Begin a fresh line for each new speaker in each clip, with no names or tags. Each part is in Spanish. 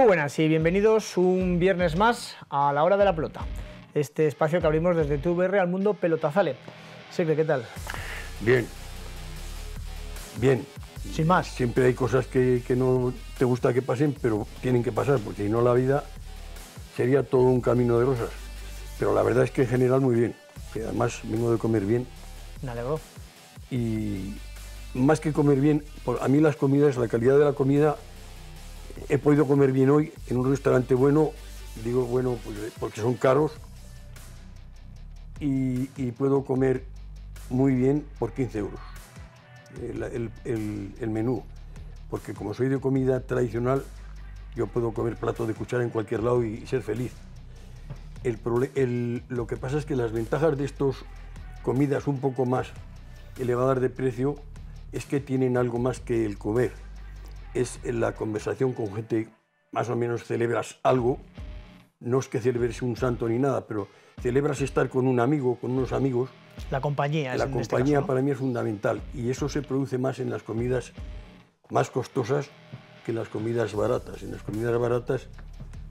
Muy buenas y bienvenidos un viernes más a la hora de la pelota. Este espacio que abrimos desde TVR al mundo pelotazale. siempre ¿qué tal?
Bien. Bien. Sin más. Siempre hay cosas que, no te gusta que pasen, pero tienen que pasar, porque si no la vida sería todo un camino de rosas. Pero la verdad es que en general muy bien. Que además vengo de comer bien. Me alegro. Y más que comer bien, a mí las comidas, la calidad de la comida he podido comer bien hoy en un restaurante bueno, digo bueno pues, porque son caros, y, puedo comer muy bien por 15 euros el, menú, porque como soy de comida tradicional, yo puedo comer plato de cuchara en cualquier lado y, ser feliz. lo que pasa es que las ventajas de estas comidas un poco más elevadas de precio es que tienen algo más que el comer es en la conversación con gente más o menos celebras algo, no es que celebres un santo ni nada, pero celebras estar con un amigo, con unos amigos.
La compañía. La este compañía para
mí es fundamental y eso se produce más en las comidas más costosas que en las comidas baratas. En las comidas baratas,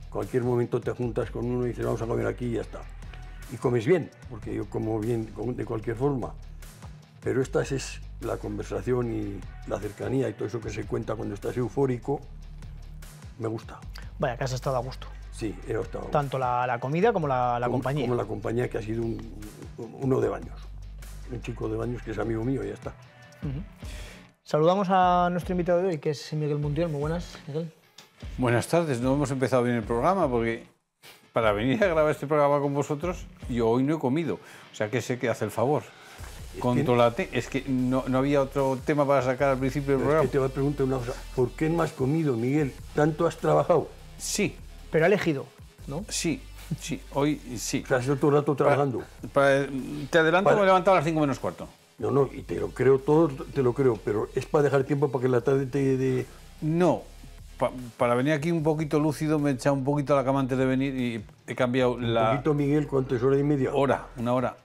cualquier momento te juntas con uno y dices, vamos a comer aquí y ya está. Y comes bien, porque yo como bien de cualquier forma. Pero estas es la conversación y la cercanía y todo eso que se cuenta cuando estás eufórico, me gusta.
Vaya, que has estado a gusto.
Sí, he estado. Tanto
la, comida como la, compañía. Como la
compañía que ha sido un, uno de baños. Un chico de baños que es amigo mío y ya está.
Saludamos a nuestro invitado de hoy, que es Miguel Mundial. Muy buenas, Miguel.
Buenas tardes. No hemos empezado bien el programa porque para venir a grabar este programa con vosotros, yo hoy no he comido. O sea que sé que hace el favor. Eh, Controlate, es que no, había otro tema para sacar al principio del programa. te
voy a preguntar una cosa, ¿por qué no has comido, Miguel? ¿Tanto has trabajado? Sí. Pero ha elegido, ¿no? Sí, sí, hoy sí. has estado todo rato trabajando. te
adelanto, me he levantado a las 5 menos cuarto.
No, no, y te lo creo todo, te lo creo, pero es para dejar
tiempo para que la tarde te... No, para venir aquí un poquito lúcido me he echado un poquito a la cama antes de venir y he cambiado la... Un poquito, Miguel, ¿cuánto es? ¿Hora y media? Hora, una hora.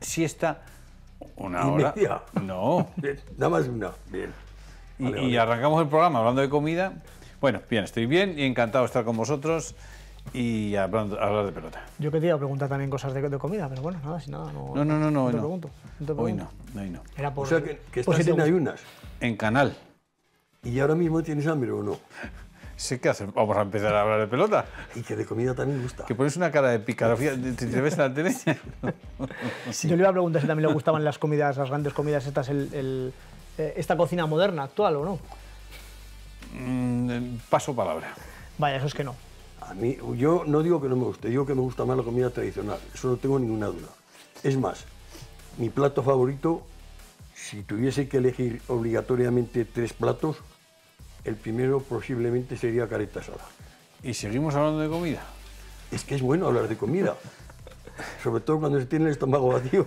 Siesta ¿Una hora? Media. No. Bien, eh, nada más una. Bien. y, arrancamos el programa hablando de comida. Bueno, bien, estoy bien y encantado de estar con vosotros y hablando, hablar de pelota.
Yo quería preguntar también cosas de, comida, pero bueno, nada, si nada. No, no, no, no. no, hoy, no. Pregunto, hoy no, hoy no. Era por, o sea, que, que estás en ayunas.
En canal. ¿Y ahora mismo tienes hambre o no? Sí, qué Vamos a empezar a hablar de pelota. Y que de comida también gusta. Que pones una cara de picarofía, ¿te ves en la tele?
Yo le iba a preguntar si también le gustaban las comidas, las grandes comidas, estas, el, eh, esta cocina moderna actual o no.
Mm, eh, paso palabra.
Vaya, eso es que no.
A mí, yo no digo que no me guste, digo que me gusta más la comida tradicional, eso no tengo ninguna duda. Es más, mi plato favorito, si tuviese que elegir obligatoriamente tres platos, el primero posiblemente sería careta asada. ¿Y seguimos hablando de comida? Es que es bueno hablar de comida, sobre todo cuando se tiene el estómago vacío.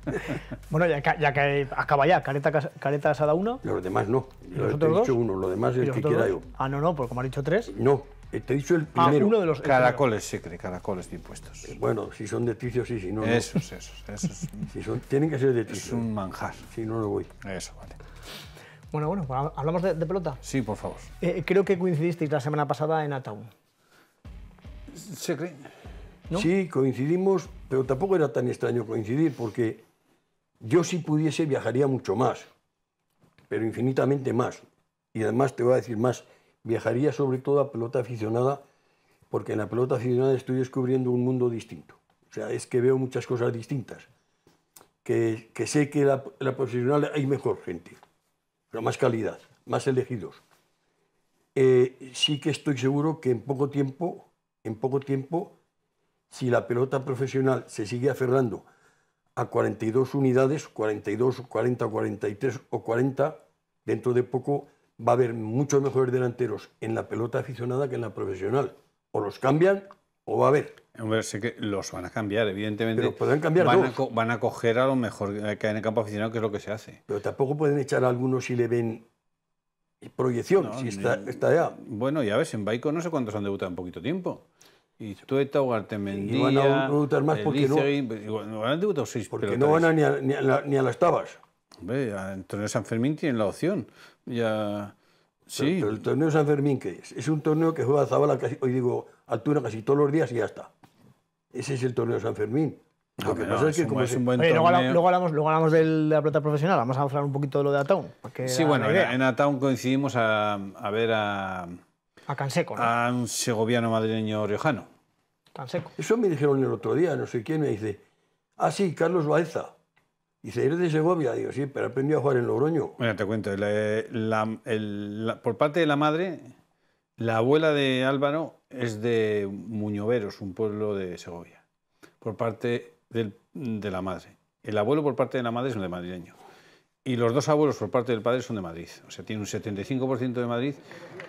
bueno, ya que, acaba ya, careta, asada uno?
Los demás no. los he uno, demás es que quiera yo.
Ah, no, no, porque como has dicho tres.
No, eh, te he dicho el ah, primero. Ah, uno de los caracoles, sí, caracoles de impuestos. Eh, bueno, si son de ticios, sí, si no. Esos, no. esos, esos. tienen que ser de Es un manjar. Si no, lo voy. Eso, vale.
Bueno, bueno, pues, hablamos de, pelota. Sí, por favor. Eh, creo que coincidisteis la semana pasada en Ataú.
Se cree. Sí, coincidimos, pero tampoco era tan extraño coincidir, porque yo si pudiese viajaría mucho más, pero infinitamente más. Y además te voy a decir más, viajaría sobre todo a pelota aficionada, porque en la pelota aficionada estoy descubriendo un mundo distinto. O sea, es que veo muchas cosas distintas, que, sé que la, la profesional hay mejor gente pero más calidad, más elegidos. Eh, sí que estoy seguro que en poco tiempo, en poco tiempo, si la pelota profesional se sigue aferrando a 42 unidades, 42, 40, 43 o 40, dentro de poco va a haber muchos mejores delanteros en la pelota aficionada que en la profesional.
O los cambian ¿O va a haber? Hombre, sé que los van a cambiar, evidentemente. Pero pueden cambiar van, A van a coger a lo mejor que hay en el campo aficionado, que es lo que se hace. Pero tampoco pueden echar a algunos si le ven proyección, si está, está ya. Bueno, ya ves, en Baico no sé cuántos han debutado en poquito tiempo. Y Ugarte, Ugartemendía... Y van a debutar más porque no... Van a debutar seis Porque no van a ni, a, las tabas. Hombre, torneo San Fermín tiene la opción.
Ya... Sí. Pero, el torneo San Fermín, ¿qué es? Es un torneo que juega Zabala, hoy digo, altura casi todos los días y ya está. Ese es el torneo San Fermín. Lo que pasa es que
es un buen luego, hablamos, de la plata profesional, vamos a hablar un poquito de lo de Ataun. Sí, bueno, en
Ataun coincidimos a, ver a... A Canseco, ¿no? A un segoviano madrileño riojano.
Canseco. Eso me dijeron el otro día, no sé quién, me dice, ah, sí,
Carlos Baeza. Dice, ¿eres de Segovia? Digo, sí, pero aprendí a jugar en Logroño. Bueno, te cuento, eh, por parte de la madre, la abuela de Álvaro es de Muñoveros, un pueblo de Segovia, por parte de la madre. El abuelo por parte de la madre es un de madrileño. Y los dos abuelos por parte del padre son de Madrid. O sea, tiene un 75% de Madrid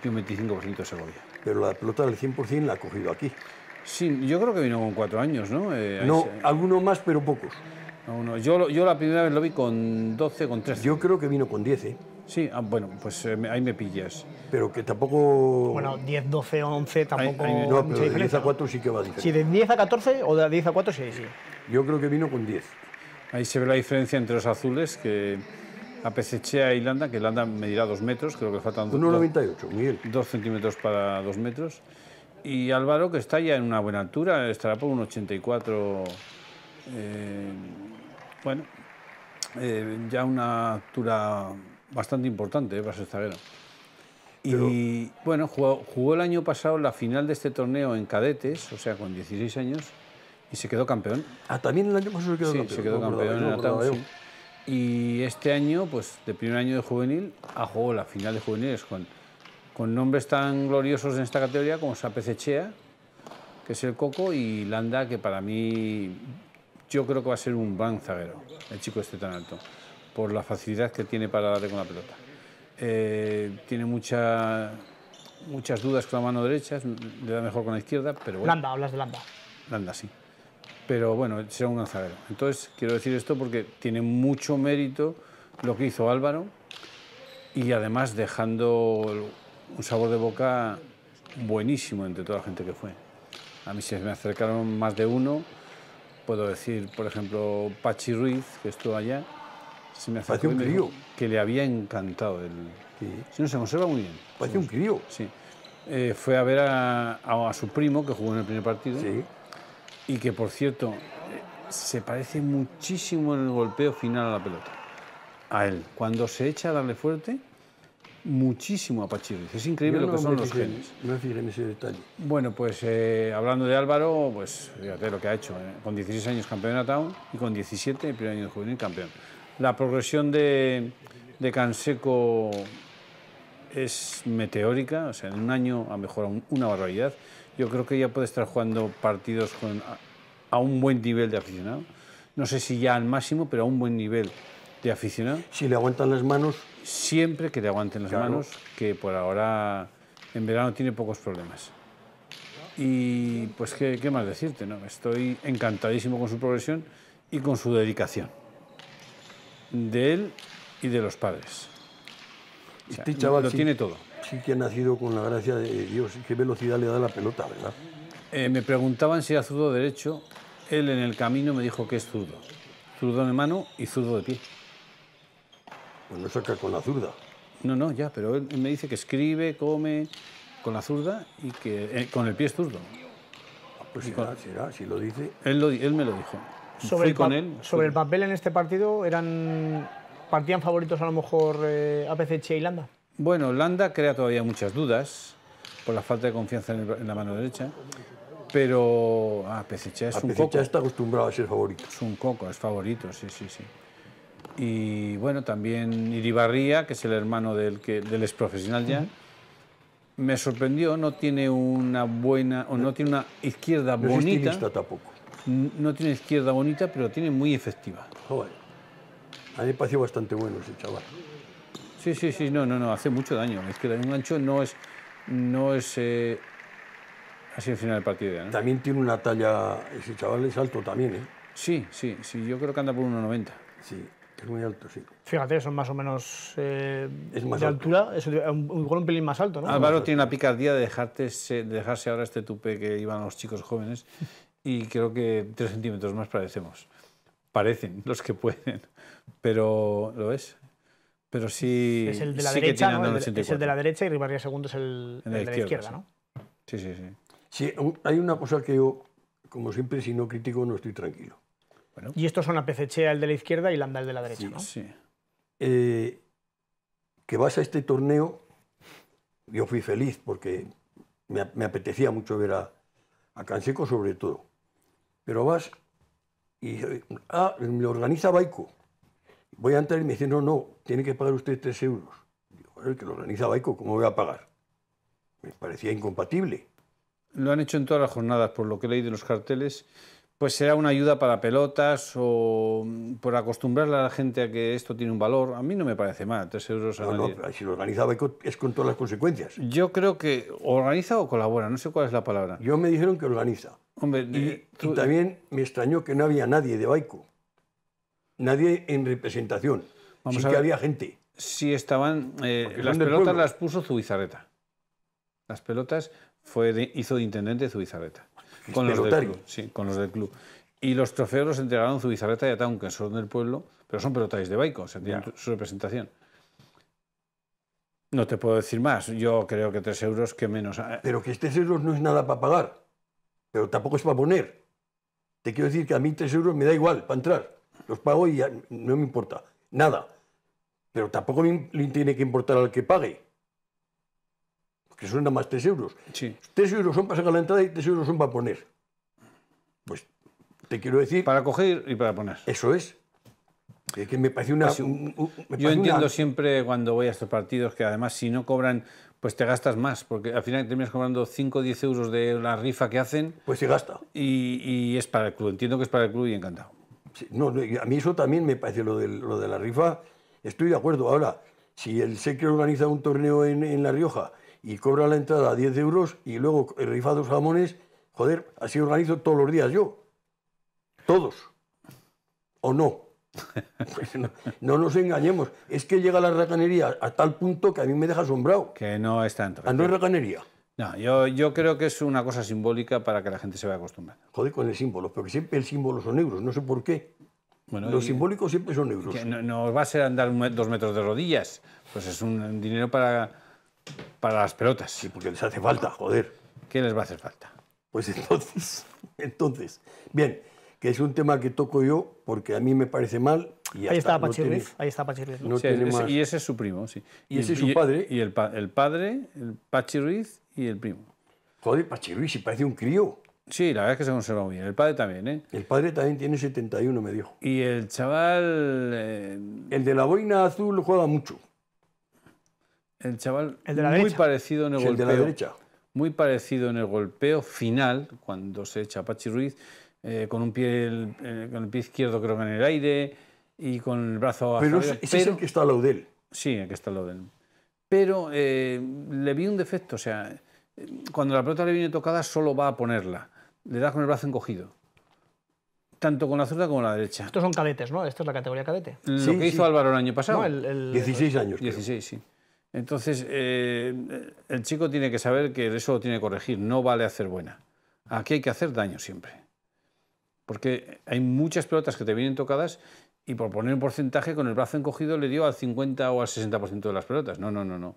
y un 25% de Segovia. Pero la pelota del 100% la ha cogido aquí. Sí, yo creo que vino con cuatro años, ¿no? Eh, no, alguno algunos más, pero pocos. Yo, la primera vez lo vi con 12, con 13. Yo creo que vino con 10, Sí, ah, bueno, pues eh, ahí me pillas. Pero que tampoco... Bueno,
10, 12, 11 tampoco... no, de 10 a 4 sí que va diferente. Sí, de 10 a 14 o de 10 a 4 sí, sí.
Yo creo que vino con 10. Ahí se ve la diferencia entre los azules, que a y Landa, que Landa medirá 2 metros, creo que faltan... 1,98, Miguel. 2 centímetros para 2 metros. Y Álvaro, que está ya en una buena altura, estará por un Eh, bueno, eh, ya una altura bastante importante ¿eh? para ser Pero... Y bueno, jugó, el año pasado la final de este torneo en cadetes, o sea, con 16 años, y se quedó campeón. Ah, también el año pasado se quedó sí, campeón. se quedó campeón en Y este año, pues de primer año de juvenil, ha jugado la final de juveniles con, con nombres tan gloriosos en esta categoría como Sapecechea, que es el Coco, y Landa, que para mí yo creo que va a ser un gran zaguero, el chico este tan alto por la facilidad que tiene para darle con la pelota. Eh, tiene muchas dudas con la mano derecha, le da mejor con la izquierda, pero Landa, hablas de Landa. Landa, sí. Pero bueno, será un lanzadero. Entonces, quiero decir esto porque tiene mucho mérito lo que hizo Álvaro y además dejando un sabor de boca buenísimo entre toda la gente que fue. A mí se me acercaron más de uno. Puedo decir, por ejemplo, Pachi Ruiz, que estuvo allá, se me un crío. que le había encantado. El... no, se conserva muy bien. un crío. Sí. Eh, fue a ver a, su primo, que jugó en el primer partido. Sí. Y que, por cierto, eh, se parece muchísimo en el golpeo final a la pelota. A él. Cuando se echa a darle fuerte, muchísimo a Pachirri Es increíble lo que son los genes. No me en ese detalle. Bueno, pues eh, hablando de Álvaro, pues fíjate lo que ha hecho. Con 16 años campeón de Town y con 17, el primer año de juvenil, campeón la progresión de, Canseco es meteórica, o sea, en un año ha mejorado una barbaridad. Yo creo que ya puede estar jugando partidos con, a un buen nivel de aficionado. No sé si ya al máximo, pero a un buen nivel de aficionado. Si le aguantan las manos. Siempre que le aguanten las manos, que por ahora en verano tiene pocos problemas. Y pues qué, qué más decirte, ¿no? Estoy encantadísimo con su progresión y con su dedicación de él y de los padres. Este lo tiene todo. Sí que ha nacido con la gracia de Dios. Qué velocidad le da la pelota, ¿verdad? Eh, me preguntaban si era zurdo derecho. Él en el camino me dijo que es zurdo. Zurdo de mano y zurdo de pie. Pues no saca con la zurda. No, no, ya, pero él me dice que escribe, come con la zurda y que eh, con el pie es zurdo. Ah, pues será, será, si lo dice. él me lo dijo sobre, el,
papel en este partido, eran ¿partían favoritos a lo mejor eh, a y Landa?
Bueno, Landa crea todavía muchas dudas por la falta de confianza en, la mano derecha. Pero ah, es un coco. está acostumbrado a ser favorito. Es un coco, es favorito, sí, sí, sí. Y bueno, también Iribarría, que es el hermano del, que, del ex profesional ya. Me sorprendió, no tiene una buena, o no tiene una izquierda bonita. tampoco no tiene izquierda bonita, pero tiene muy efectiva. A
mí me pareció bastante bueno ese chaval.
Sí, sí, sí, no, no, no, hace mucho daño. Es que en un ancho no es. No es eh, así el final de partido. También tiene una talla. Ese chaval es alto también, ¿eh? Sí, sí, sí, yo creo que anda por 1,90. Sí, es muy alto, sí.
Fíjate, son más o menos eh, es más de altura, es un, un, un, pelín más alto, ¿no? Álvaro tiene
la picardía de, dejarte, de dejarse ahora este tupe que iban los chicos jóvenes y creo que tres centímetros más parecemos. Parecen los que pueden, pero lo es. Pero sí, es el de la derecha, de
la derecha y varios segundo es el, de la izquierda, ¿no?
Sí, sí, sí. Sí,
hay una cosa que yo, como siempre, si no critico no estoy tranquilo.
Bueno. Y estos son Apecechea, el de la izquierda, y Landa, el de la derecha, sí, ¿no?
Sí. Eh, que vas a este torneo, yo fui feliz porque me, apetecía mucho ver a, a Canseco sobre todo. Pero vas y ah, me organiza Baico. Voy a entrar y me dicen, no, no, tiene que pagar usted tres euros.
Digo, el que lo organiza Baico, ¿cómo voy a pagar? Me parecía incompatible. Lo han hecho en todas las jornadas, por lo que leí de los carteles. Pues será una ayuda para pelotas o mm, por acostumbrarle a la gente a que esto tiene un valor. A mí no me parece mal, tres euros a no, si lo organiza Baico es con todas las consecuencias. Yo creo que organiza o colabora, no sé cuál es la palabra.
Yo me dijeron que organiza y, eh, también me extrañó que no había nadie de Baico,
nadie en representación. Vamos que había gente. Sí estaban. Eh, las pelotas las puso Zubizarreta. Las pelotas fue hizo de intendente Zubizarreta. Con los, del club, sí, con los del club. Y los trofeos los entregaron Zubizarreta y Ataun, que son del pueblo, pero son pelotas de Baico, su representación. No te puedo decir más. Yo creo que tres euros que menos. Pero que tres euros no es nada para pagar
pero tampoco es para poner. Te quiero decir que a mí tres euros me da igual para entrar. Los pago y ya no me importa. Nada. Pero tampoco me, le tiene que importar al que pague. Porque son nada más tres euros. Sí. Tres euros son para sacar la entrada y tres euros son para poner.
Pues te quiero decir... Para coger y para poner. Eso es yo entiendo siempre cuando voy a estos partidos que además si no cobran, pues te gastas más, porque al final terminas cobrando 5 o 10 euros de la rifa que hacen. Pues se gasta. Y, es para el club, entiendo que es para el club y encantado. no, a
mí eso también me parece lo de, lo de la rifa, estoy de acuerdo. Ahora, si el que organiza un torneo en, La Rioja y cobra la entrada 10 euros y luego eh, rifa dos jamones, joder, así organizo todos los días yo. Todos. ¿O no? no, nos engañemos, es que llega la racanería a tal punto que a mí me deja asombrado.
Que no es tanto. Ah, no es racanería. No, yo, yo creo que es una cosa simbólica para que la gente se vaya acostumbrando.
Joder con el símbolo, porque siempre el símbolo son negros no sé por qué.
Los simbólicos siempre son negros no, va a ser andar dos metros de rodillas, pues es un dinero para, para las pelotas. Sí, porque les hace falta, joder. ¿Qué les va a hacer falta? Pues entonces, entonces,
bien, que es un tema que toco yo porque a mí me parece mal. ahí,
está, ahí está Pachi Ruiz...
y
ese es su primo, sí. Y,
ese es su padre.
Y el, padre, el Pachi Ruiz y el primo. Joder, Pachi Ruiz, si parece un crío. Sí, la verdad es que se conserva muy bien. El padre también, ¿eh? El padre también tiene 71, me dijo. Y
el chaval... Eh, el de la boina azul juega mucho.
El chaval muy parecido en el, golpeo. El de la derecha. Muy parecido en el golpeo final, cuando se echa Pachi Ruiz eh, con un pie el, eh, con el pie izquierdo creo que en el aire y con el brazo pero ese es el que está al sí el que está al pero eh, le vi un defecto o sea cuando la pelota le viene tocada solo va a ponerla le da con el brazo encogido tanto con la zurda como con la derecha.
Estos son cadetes, ¿no? Esta es la categoría cadete. Lo que hizo Álvaro el año pasado. el, 16
años. 16, sí. Entonces, el chico tiene que saber que eso lo tiene que corregir, no vale hacer buena. Aquí hay que hacer daño siempre. Porque hay muchas pelotas que te vienen tocadas y por poner un porcentaje con el brazo encogido le dio al 50 o al 60% de las pelotas. No, no, no, no.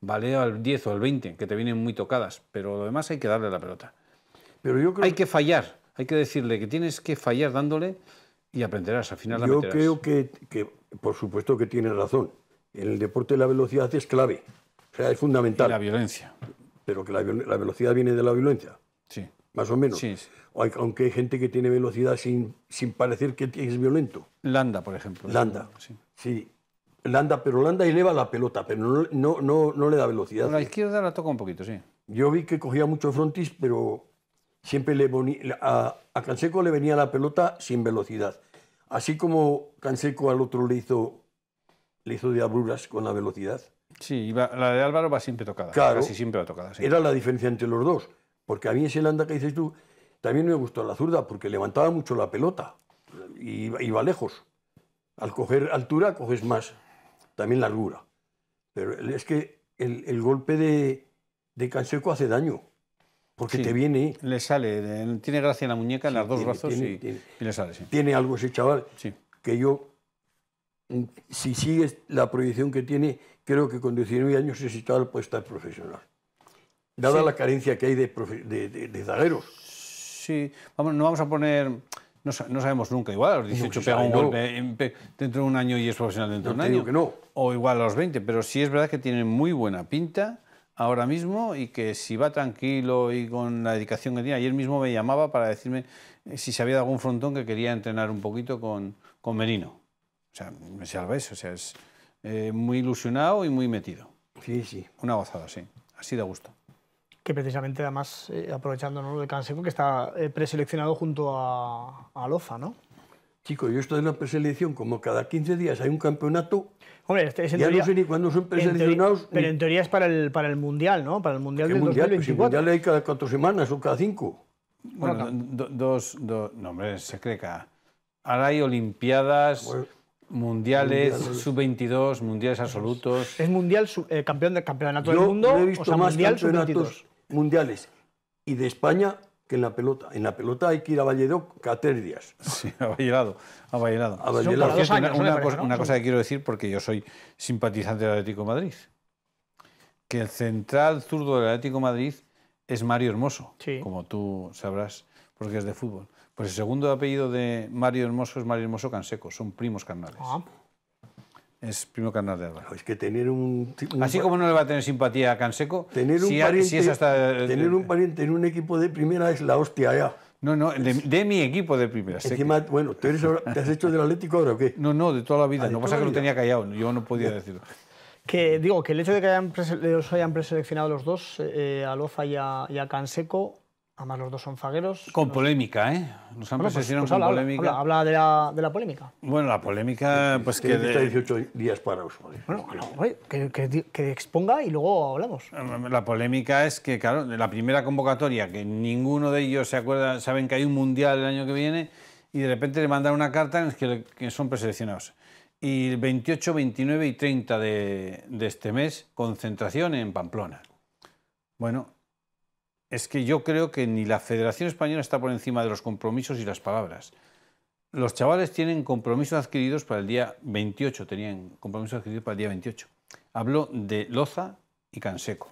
Vale al 10 o al 20, que te vienen muy tocadas, pero lo demás hay que darle la pelota. Pero yo creo... Hay que fallar, hay que decirle que tienes que fallar dándole y aprenderás, al final la Yo creo
que, que, por supuesto que tiene razón. En el deporte la velocidad es clave, o sea, es fundamental. Y la violencia. Pero que la, la velocidad viene de la violencia. Sí más o menos. Aunque hay gente que tiene velocidad sin, sin parecer que es violento. Landa, por ejemplo. Landa, sí. Landa, pero Landa eleva la pelota, pero no, no, no, le da velocidad. la izquierda la toca un poquito, sí. Yo vi que cogía mucho frontis, pero siempre le ponía, a, Canseco le venía la pelota sin velocidad. Así como Canseco al otro le hizo, le hizo diabluras con la velocidad.
Sí, la de Álvaro va siempre tocada. Claro, casi siempre va tocada. Era
la diferencia entre los dos. Porque a mí ese landa que dices tú, también me gustó la zurda porque levantaba mucho la pelota y iba lejos. Al coger altura coges más, también largura. Pero es que el, golpe de, Canseco hace daño. Porque te viene. Le sale, tiene gracia en la muñeca, en los las dos brazos y, le sale. Sí. Tiene algo ese chaval que yo, si sigues la proyección que tiene, creo que con 19 años ese chaval puede estar profesional dada la carencia que hay de, de, de,
Sí, vamos, no vamos a poner... No, sabemos nunca, igual a los 18 pega un golpe dentro de un año y es profesional dentro de un año. O igual a los 20, pero sí es verdad que tiene muy buena pinta ahora mismo y que si va tranquilo y con la dedicación que tiene, ayer mismo me llamaba para decirme eh, si se había dado algún frontón que quería entrenar un poquito con, con Merino. O sea, me salváis, o sea, es eh, muy ilusionado y muy metido. Sí, sí. Una gozada, sí. Así de gusto
que precisamente además, eh, aprovechándonos de Canseco, que está eh, preseleccionado junto a, a, Loza, ¿no?
Chico, yo estoy en la
preselección, como cada 15 días hay un campeonato, Hombre, este es en ya teoría, no sé ni cuándo son preseleccionados. pero
en teoría es para el, para el Mundial, ¿no? Para el Mundial de 2024. Pues el
mundial hay cada cuatro semanas o cada cinco. Bueno, dos, no, hombre, se cree que... Ahora hay olimpiadas... Pues, mundiales, sub-22, mundiales absolutos.
¿Es mundial eh, campeón del campeonato del mundo? o más mundial sub-22
mundiales y de España
que en la pelota. En la pelota hay que ir a Valledoc cada días.
Sí, a Vallelado. A una, cosa, que quiero decir, porque yo soy simpatizante del Atlético Madrid, que el central zurdo del Atlético Madrid es Mario Hermoso, como tú sabrás, porque es de fútbol. Pues el segundo apellido de Mario Hermoso es Mario Hermoso Canseco, son primos carnales. Ah es primo carnal de Álvaro. que tener un, Así como no le va a tener simpatía a Canseco, tener un, pariente, tener un eh, pariente en un equipo de primera
es la hostia ya. No, no, de, mi equipo de primera. bueno, ¿te has hecho del Atlético
ahora o qué? No, no, de toda la vida. Ah, lo no pasa que lo tenía callado, yo no podía decirlo.
Que digo, que el hecho de que hayan los hayan preseleccionado los dos, eh, eh, a Loza y y a Canseco, Además, los dos son fagueros. Con
polémica, ¿eh? Nos han bueno, pues, pues con habla, polémica.
Habla, de, la, polémica.
Bueno, la polémica, pues que... De... 18 días para
Bueno, que, exponga y luego hablamos.
La polémica es que, claro, la primera convocatoria, que ninguno de ellos se acuerda, saben que hay un mundial el año que viene, y de repente le mandan una carta en la que, son preseleccionados. Y el 28, 29 y 30 de, de este mes, concentración en Pamplona. Bueno, es que yo creo que ni la Federación Española está por encima de los compromisos y las palabras. Los chavales tienen compromisos adquiridos para el día 28, tenían compromisos adquiridos para el día 28. Hablo de Loza y Canseco.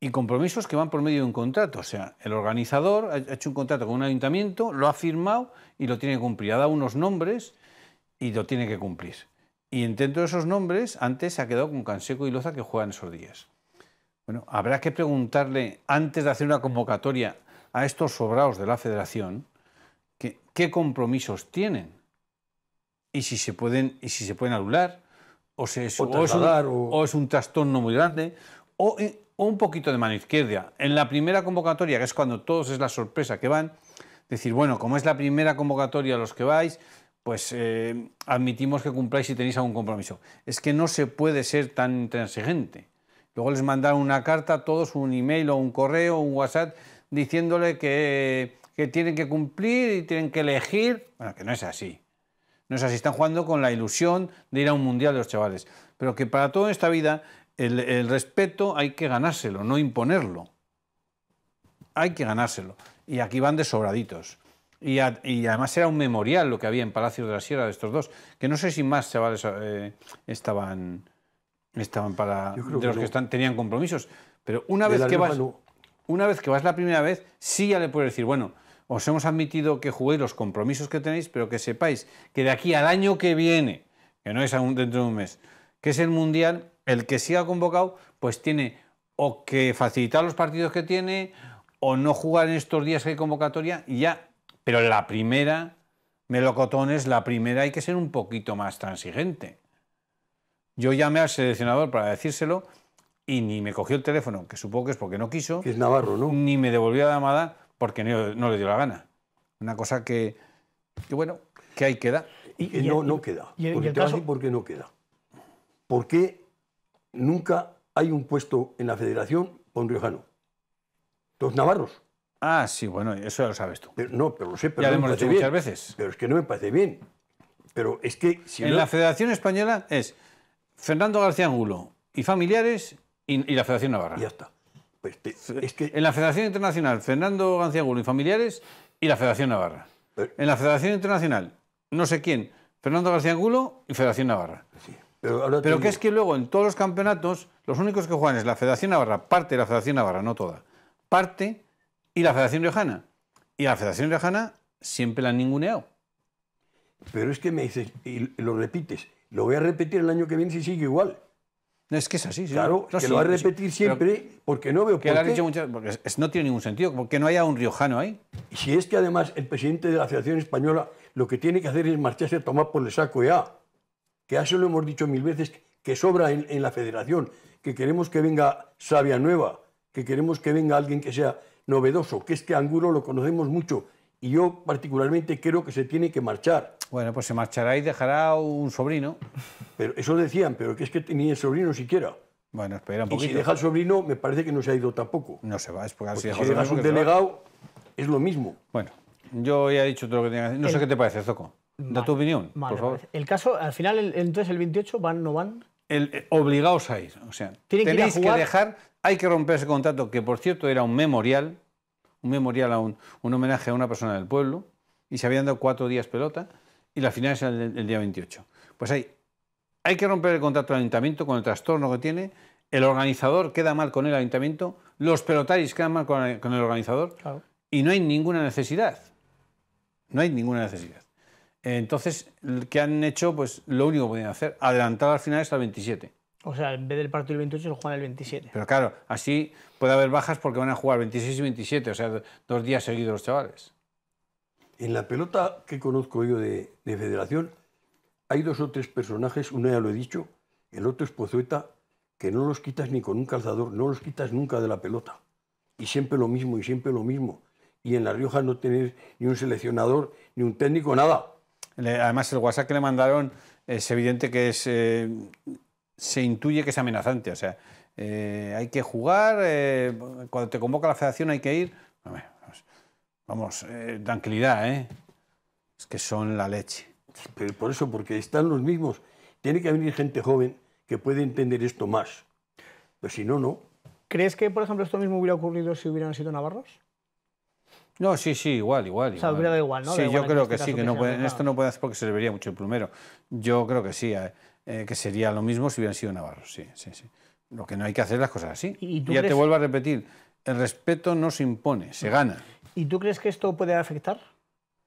Y compromisos que van por medio de un contrato. O sea, el organizador ha hecho un contrato con un ayuntamiento, lo ha firmado y lo tiene que cumplir. Ha dado unos nombres y lo tiene que cumplir. Y dentro de esos nombres, antes se ha quedado con Canseco y Loza que juegan esos días habrá que preguntarle, antes de hacer una convocatoria a estos sobrados de la federación, qué compromisos tienen y si se pueden, y si se pueden anular, o, se, es un, trastorno muy grande, eh, o, un poquito de mano izquierda. En la primera convocatoria, que es cuando todos es la sorpresa que van, decir, bueno, como es la primera convocatoria a los que vais, pues eh, admitimos que cumpláis si tenéis algún compromiso. Es que no se puede ser tan intransigente. Luego les mandaron una carta, a todos un email o un correo, un WhatsApp, diciéndole que, tienen que cumplir y tienen que elegir. Bueno, que no es así. No es así. Están jugando con la ilusión de ir a un mundial de los chavales. Pero que para toda esta vida el, respeto hay que ganárselo, no imponerlo. Hay que ganárselo. Y aquí van de sobraditos. Y, además era un memorial lo que había en Palacio de la Sierra de estos dos, que no sé si más chavales eh, estaban, Estaban para de los que están, tenían compromisos. Pero una vez que vas, una vez que vas la primera vez, sí ya le puedes decir, bueno, os hemos admitido que juguéis los compromisos que tenéis, pero que sepáis que de aquí al año que viene, que no es aún dentro de un mes, que es el mundial, el que siga convocado, pues tiene o que facilitar los partidos que tiene, o no jugar en estos días que hay convocatoria, y ya. Pero la primera, melocotones, la primera hay que ser un poquito más transigente. Yo llamé al seleccionador para decírselo y ni me cogió el teléfono, que supongo que es porque no quiso. Que es Navarro, ¿no? Ni me devolvió la llamada porque no, le dio la gana. Una cosa que, bueno, que ahí queda. Y, no, no queda. Y, porque
¿Por qué no queda? Porque nunca hay un puesto en la federación con Riojano. Los navarros. Ah, sí, bueno, eso ya lo sabes tú. Pero, no, pero lo sé, pero ya lo hemos dicho muchas veces. Pero es que no me parece bien. Pero es que si en la
Federación Española es Fernando García Angulo y familiares y, la Federación Navarra. Ya está. Pues en la Federación Internacional, Fernando García Angulo y familiares y la Federación Navarra. Eh. En la Federación Internacional, no sé quién, Fernando García Angulo y Federación Navarra. Pues pero, que es que luego en todos los campeonatos los únicos que juegan es la Federación Navarra, parte de la Federación Navarra, no toda, parte y la Federación Riojana. Y la Federación Riojana siempre la han ninguneado. Pero es que me dices, y lo repites,
lo voy a repetir el año que viene si sigue igual. No, es que es así. Claro, que lo va a repetir siempre porque no veo que por muchas,
porque no tiene ningún sentido, porque no haya un riojano ahí. Y si es que además el presidente de la Federación Española
lo que tiene que hacer es marcharse a tomar por el saco ya, que ya se lo hemos dicho mil veces, que sobra en, en la federación, que queremos que venga sabia nueva, que queremos que venga alguien que sea novedoso, que es que Angulo lo conocemos mucho y yo particularmente creo que se tiene que marchar. Bueno, pues se marchará y dejará un sobrino. Pero eso decían, pero que es que ni el sobrino siquiera.
Bueno, espera un poquito. Y si deja el
sobrino, me parece que no se ha ido tampoco. No se va, es porque,
porque si, si dejas un delegado, es lo mismo. Bueno, yo ya he dicho todo lo que tenía que decir. No sé qué te parece, Zoco. Da tu opinión, por favor.
El caso, al final, el, entonces, el 28, ¿van no van?
El, eh, a ir. O sea, tenéis que, que dejar, hay que romper ese contrato, que por cierto era un memorial, un memorial, a un, homenaje a una persona del pueblo, y se habían dado cuatro días pelota, y la final es el, día 28. Pues hay, hay que romper el contrato del ayuntamiento con el trastorno que tiene, el organizador queda mal con el ayuntamiento, los pelotaris quedan mal con el, organizador, y no hay ninguna necesidad. No hay ninguna necesidad. Entonces, que han hecho? Pues lo único que hacer, adelantar las finales al 27.
O sea, en vez del partido del 28 lo juegan el 27.
Pero claro, así puede haber bajas porque van a jugar 26 y 27, o sea, dos días seguidos los chavales. En la pelota que conozco
yo de, Federación, hay dos o tres personajes, uno ya lo he dicho, el otro es Pozueta, que no los quitas ni con un calzador, no los quitas nunca de la pelota. Y siempre lo mismo, y siempre lo mismo. Y en La Rioja no tenés ni un seleccionador, ni un técnico, nada.
Además, el WhatsApp que le mandaron es evidente que es... Eh, se intuye que es amenazante. O sea, eh, hay que jugar, eh, cuando te convoca la federación hay que ir. Pues, vamos, eh, tranquilidad, ¿eh? Es que son la leche. Pero por eso, porque están los mismos. Tiene que venir gente joven que
puede entender esto más. Pero si no, no.
¿Crees que, por ejemplo, esto mismo hubiera ocurrido si hubieran sido navarros?
No, sí, sí, igual, igual. O sea, hubiera igual, ¿no? Sí, yo creo este que, sí, que no en esto no puede hacer porque se le vería mucho el primero Yo creo que sí. Eh, que sería lo mismo si hubieran sido navarros. Sí, sí, sí. Lo que no hay que hacer las cosas así. ¿Y ya te vuelvo a repetir, el respeto no se impone, se mm. gana.
¿Y tú crees que esto puede afectar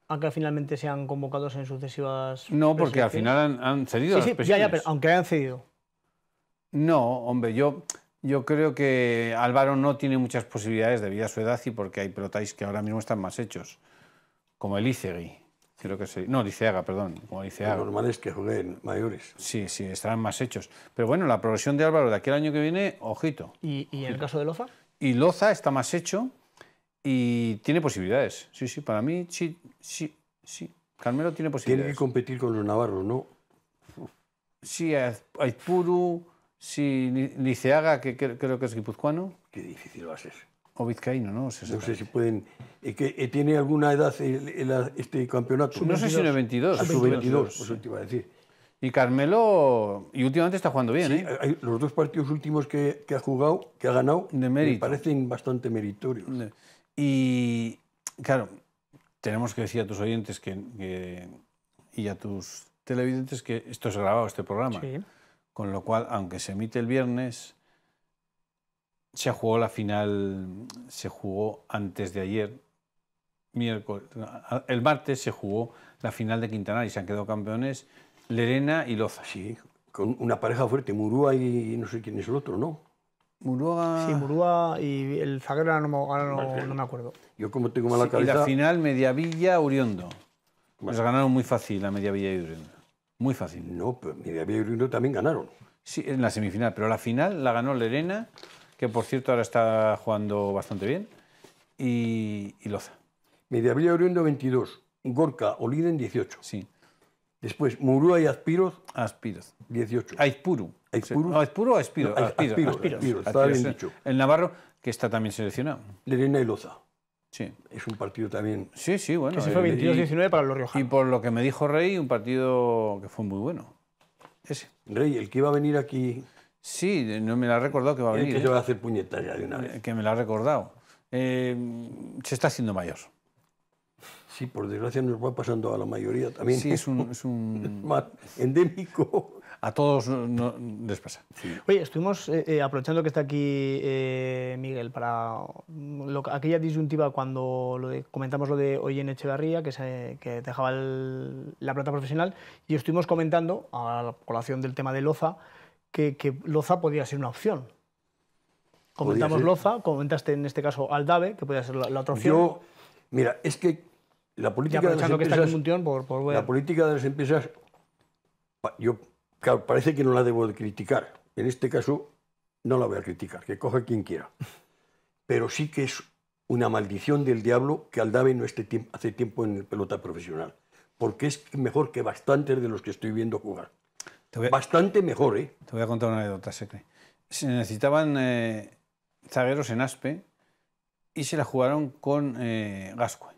a que finalmente sean convocados en sucesivas... No, porque al final
han, cedido. Sí, sí, ya, ya, pero aunque hayan cedido. No, hombre, yo, yo creo que Álvaro no tiene muchas posibilidades debido a su edad y porque hay pelotais que ahora mismo están más hechos, como el Icegui. No, Liceaga, perdón, como Lo normal es que jueguen mayores. Sí, sí, estarán más hechos. Pero bueno, la progresión de Álvaro de aquel año que viene, ojito.
¿Y, el caso de Loza?
Y Loza está más hecho y tiene posibilidades. Sí, sí, para mí sí, sí, Carmelo tiene posibilidades. Tiene que
competir con los
navarros, ¿no? Sí, Aitpuru sí, Liceaga, que creo que es guipuzcoano. Qué difícil va a ser o vizcaíno, ¿no? no sé si pueden. Eh, que eh, ¿Tiene alguna edad este campeonato? No sé si
no 22. su 22, por a decir. Y Carmelo, y últimamente está jugando bien, ¿eh? los dos partidos últimos que, ha jugado, que ha ganado, me parecen bastante meritorios.
y, claro, tenemos que decir a tus oyentes que, y a tus televidentes que esto es grabado, este programa. Sí. Con lo cual, aunque se emite el viernes, se jugó la final, se jugó antes de ayer, miércoles, el martes se jugó la final de Quintana y se han quedado campeones Lerena y Loza. Sí, con una pareja fuerte, Murúa y no sé quién es el otro, ¿no?
Murúa... Sí, Murúa y el zaguero no, no, me acuerdo.
Yo como tengo mala cabeza... Y la
final, Mediavilla, Uriondo. Les ganaron muy fácil a Mediavilla y Uriondo. Muy fácil. No, pero Mediavilla y Uriondo también ganaron. Sí, en la semifinal, pero la final la ganó Lerena que por cierto ahora está jugando bastante bien, y, Loza. Mediavilla Oriundo 22, Gorka Oliden 18. Sí. Después Murúa y Aspiros. Aspiros. 18. Aizpuru. Aizpuru. o Aspiro. No, Está bien dicho. El Navarro, que está también seleccionado. Lerena y Loza. Sí. Es un partido también. Sí, sí, bueno. Ese fue 22-19 eh, para los
riojanos. Y por lo
que me dijo Rey, un partido que fue muy bueno. Ese. Rey, el que iba a venir aquí Sí, no me la ha recordado que va a venir. que yo ¿eh? va a hacer puñetas de una eh, vez. Que me la ha recordado. Eh, se está haciendo mayor. Sí, por desgracia nos va pasando a la mayoría también. Sí, es un... Es un...
endémico. A todos no, les pasa.
Oye, estuvimos, aprovechando que está aquí Miguel, para aquella disyuntiva cuando comentamos lo de hoy en Echevarría, que, dejaba la plata profesional, y estuvimos comentando, a la colación del tema de Loza, que, Loza podía ser una opción. Comentamos Loza, comentaste en este caso Aldave, que podía ser la, otra opción. Yo,
mira, es que la política de las empresas... la política de las empresas, yo, parece que no la debo criticar. En este caso, no la voy a criticar, que coja quien quiera. Pero sí que es una maldición del diablo que Aldave no esté hace tiempo en el pelota profesional, porque
es mejor que bastantes de los que estoy viendo jugar bastante mejor. ¿eh? Te voy a contar una anécdota, secreta. Se necesitaban eh, zagueros en Aspe y se la jugaron con eh, Gascue.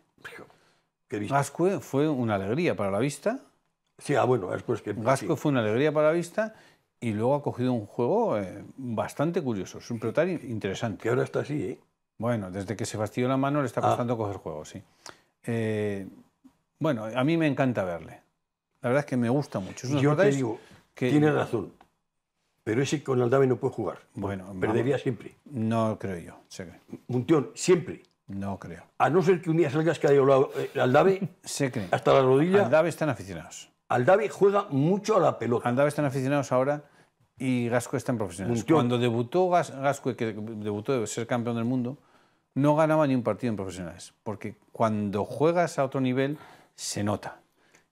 fue una alegría para la vista. Sí, ah, bueno, después que... Gascue fue una alegría para la vista y luego ha cogido un juego eh, bastante curioso, es un pelotar interesante. Que ahora está así, ¿eh? Bueno, desde que se fastidió la mano le está ah. costando coger juego, sí. Eh, bueno, a mí me encanta verle. La verdad es que me gusta mucho. Yo te tiene razón. Pero
ese con Aldave no puede jugar. Bueno, perdería siempre. No creo yo. Sí. Muntión, siempre.
No creo. A no ser que un día salgas eh, que Aldave se Aldave hasta la rodilla. Aldave están aficionados. Aldave juega mucho a la pelota. Aldave están aficionados ahora y Gasco en profesionales. Cuando debutó Gasco, que debutó de ser campeón del mundo, no ganaba ni un partido en profesionales. Porque cuando juegas a otro nivel, se nota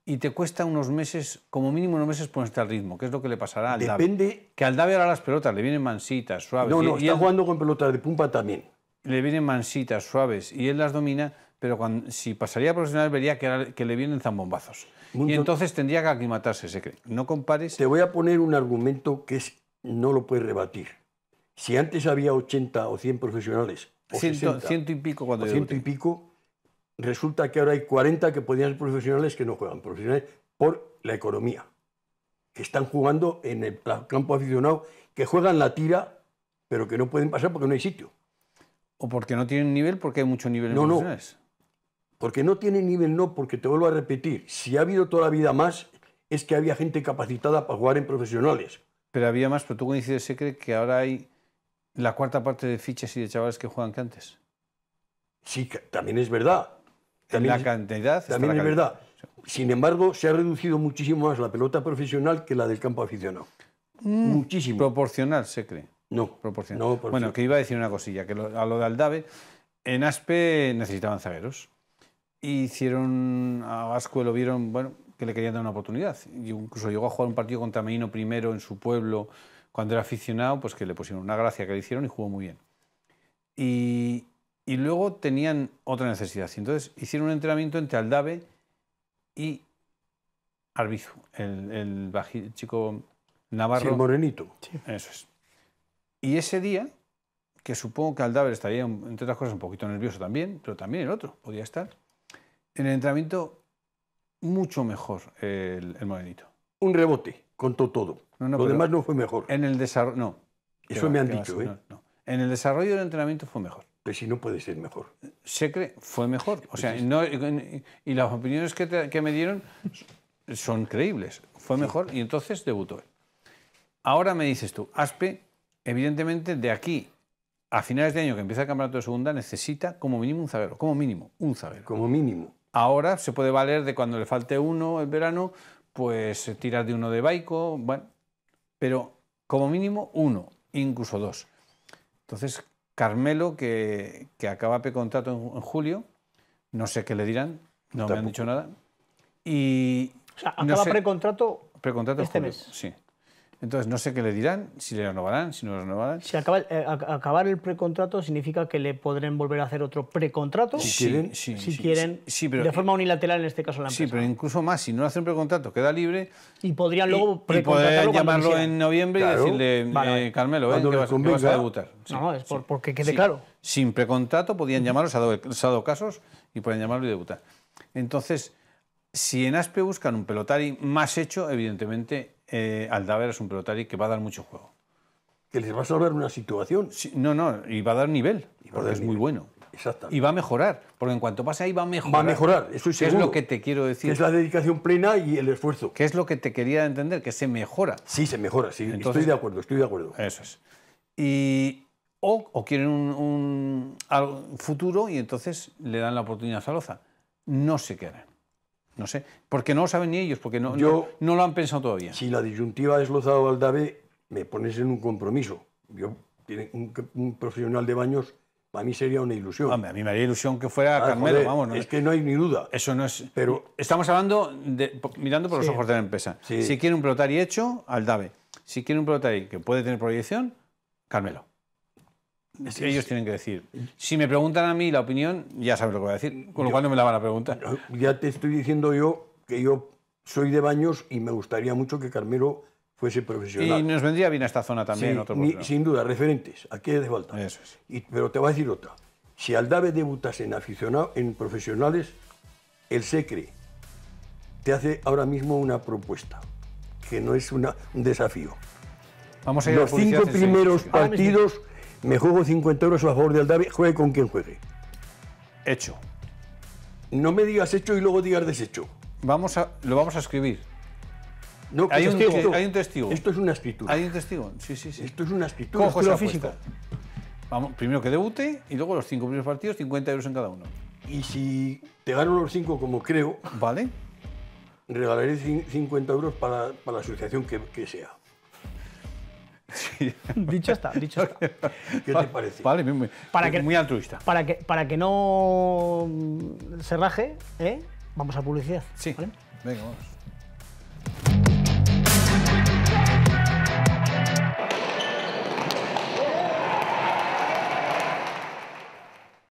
y te cuesta unos meses, como mínimo unos meses ponerte al ritmo, ¿Qué es lo que le pasará al Depende... Que al Dave ahora las pelotas le vienen mansitas, suaves. No, no, está jugando con pelotas de pumpa también. Le vienen mansitas, suaves, y él las domina, pero cuando, si pasaría a profesional vería que, que le vienen zambombazos. Y entonces tendría que aclimatarse, se cree.
No compares... Te voy a poner un argumento que es, no lo puedes rebatir. Si antes había 80 o 100 profesionales, o ciento, y pico cuando ciento y pico, resulta que ahora hay 40 que podían ser profesionales que no juegan, profesionales por la economía, que están jugando en el campo aficionado, que juegan la tira, pero que no pueden pasar porque no hay sitio. ¿O porque no tienen nivel? Porque hay mucho nivel en no, no. Porque no tienen nivel, no, porque te vuelvo a repetir, si ha habido
toda la vida más, es que había gente capacitada para jugar en profesionales. Pero había más, pero tú coincides, se cree que ahora hay la cuarta parte de fichas y de chavales que juegan que antes. Sí, también es verdad también, la cantidad. También la es verdad. Sin embargo, se ha reducido muchísimo más la pelota profesional que la del campo aficionado. Mm, muchísimo. Proporcional, se cree. No. Proporcional. bueno, que iba a decir una cosilla, que a lo de Aldave, en Aspe necesitaban zagueros. Y hicieron, a Vasco lo vieron, bueno, que le querían dar una oportunidad. Y incluso llegó a jugar un partido contra Meino primero en su pueblo, cuando era aficionado, pues que le pusieron una gracia que le hicieron y jugó muy bien. Y, y luego tenían otra necesidad. Entonces hicieron un entrenamiento entre Aldave y Arbizu, el, chico navarro. el morenito. Eso es. Y ese día, que supongo que Aldave estaría, entre otras cosas, un poquito nervioso también, pero también el otro podía estar, en el entrenamiento mucho mejor el, morenito. Un rebote, contó todo. No, no, Lo demás no fue mejor. En el desarrollo, no. Eso me han dicho, ¿eh? en el desarrollo del entrenamiento fue mejor que si no puede ser mejor. Secre fue mejor. O sea, no, y las opiniones que, que, me dieron son creíbles. Fue mejor y entonces debutó Ahora me dices tú, Aspe, evidentemente de aquí a finales de año que empieza el campeonato de segunda necesita como mínimo un zaguero. Como mínimo, un zaguero. Como mínimo. Ahora se puede valer de cuando le falte uno el verano, pues eh, tirar de uno de Baico, bueno, pero como mínimo uno, incluso dos. Entonces, Carmelo, que, acaba precontrato contrato en, julio, no sé qué le dirán, no me han dicho nada. Y, o sea, acaba
precontrato,
este mes. Sí. Entonces, no sé qué le dirán, si le renovarán, si no le renovarán.
Si eh, acabar el precontrato significa que le podrán volver a hacer otro precontrato. Si
quieren, si de
forma eh, unilateral, en este caso la empresa.
Sí, pero incluso más, si no hacen precontrato, queda libre. Y podrían luego precontratarlo. llamarlo en noviembre y decirle, eh, Carmelo, ¿ven? que, vas, a debutar.
no, es porque quede claro.
Sin precontrato podían llamarlo, se ha, dado, casos, y pueden llamarlo y debutar. Entonces, si en ASPE buscan un pelotari más hecho, evidentemente eh, Aldaver es un pelotari que va a dar mucho juego. Que les va a salvar una situación. no, no, y va a dar nivel, es muy bueno. Y va a mejorar, porque en cuanto pase ahí va a mejorar. Va a mejorar, estoy es lo que te quiero decir. es la dedicación plena y el esfuerzo. Que es lo que te quería entender, que se mejora. Sí, se mejora, sí. estoy de acuerdo, estoy de acuerdo. Eso es. Y, o, quieren un, futuro y entonces le dan la oportunidad a Zaloza. No se quedan. No sé, porque no lo saben ni ellos, porque no, no, lo han pensado todavía. Si la disyuntiva es Lozado Valdave, me pones en
un compromiso. Yo, un, un profesional de baños, para mí sería una ilusión. a mí
me haría ilusión que fuera ah, Carmelo, vamos. No, es que
no hay ni duda. Eso no es. Pero
estamos hablando de, mirando por los ojos de la empresa. Si quiere un pelotari hecho, Aldave. Si quiere un pelotari que puede tener proyección, Carmelo ellos tienen que decir. Si me preguntan a mí la opinión, ya sabes lo que voy a decir, con lo cual no me la van a preguntar. Ya te estoy diciendo yo que yo
soy de baños y me gustaría mucho que Carmelo fuese profesional.
Y nos vendría bien a esta zona también. otro sin
duda, referentes. Aquí hace falta. Eso pero te voy a decir otra. Si Aldave debutas en aficionado, en profesionales, el SECRE te hace ahora mismo una propuesta, que no es una, un desafío.
Vamos a Los cinco primeros ah, partidos
me juego 50 euros a favor de David, juegue con quien juegue. Hecho. No me digas hecho y luego digas deshecho. Vamos a, lo
vamos a escribir. hay, un, testigo. Esto es una escritura. Hay un testigo, sí, sí, sí. Esto es una escritura, la física. Vamos, primero que debute y luego los cinco primeros partidos, 50 euros en cada uno. Y si te gano los cinco como creo, vale,
regalaré 50 euros para, la asociación que sea.
Dicho está, dicho está. ¿Qué te
parece? Vale, muy, muy altruista.
Para que, para que no se raje, ¿eh? vamos a publicidad. Sí. Venga, vamos.